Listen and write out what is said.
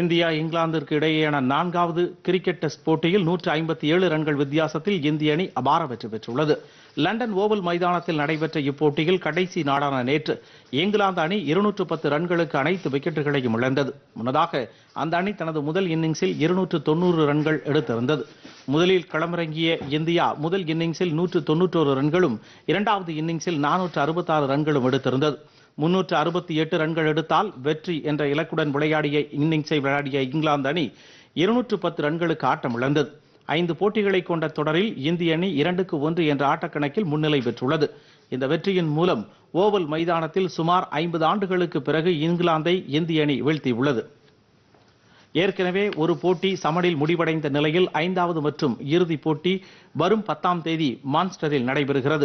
India இங்கிலாந்திற்கு இடையேயான நான்காவது cricket test போட்டியில் நூற்று ஐம்பத்தி ஏழு ரன்கள் வித்தியாசத்தில் இந்திய அணி அபார வெற்றி பெற்றுள்ளது லண்டன் ஓவல் மைதானத்தில் நடைபெற்ற இப்போட்டியில் கடைசி நாடான நேற்று இங்கிலாந்து அணி இருநூற்று பத்து ரன்களுக்கு அனைத்து விக்கெட்டுகளையும் இழந்தது முன்னதாக அந்த அணி தனது முதல் இன்னிங்ஸில் இருநூற்று தொன்னூறு ரன்கள் எடுத்திருந்தது முதலில் களமிறங்கிய இந்தியா முதல் இன்னிங்ஸில் நூற்று தொன்னூற்றோரு ரன்களும் இரண்டாவது இன்னிங்ஸில் நானூற்று அறுபத்தாறு ரன்களும் எடுத்திருந்தது முன்னூற்று அறுபத்தி எட்டு ரன்கள் எடுத்தால் வெற்றி என்ற இலக்குடன் விளையாடிய இன்னிங்ஸை விளையாடிய இங்கிலாந்து அணி இருநூற்று பத்து ரன்களுக்கு ஆட்டம் இழந்தது ஐந்து போட்டிகளை கொண்ட தொடரில் இந்திய அணி இரண்டுக்கு ஒன்று என்ற ஆட்டக்கணக்கில் முன்னிலை பெற்றுள்ளது இந்த வெற்றியின் மூலம் ஓவல் மைதானத்தில் சுமார் ஐம்பது ஆண்டுகளுக்கு பிறகு இங்கிலாந்தை இந்திய அணி வீழ்த்தியுள்ளது ஏற்கனவே ஒரு போட்டி சமனில் முடிவடைந்த நிலையில் ஐந்தாவது மற்றும் இறுதிப் போட்டி வரும் பத்தாம் தேதி மான்ஸ்டரில் நடைபெறுகிறது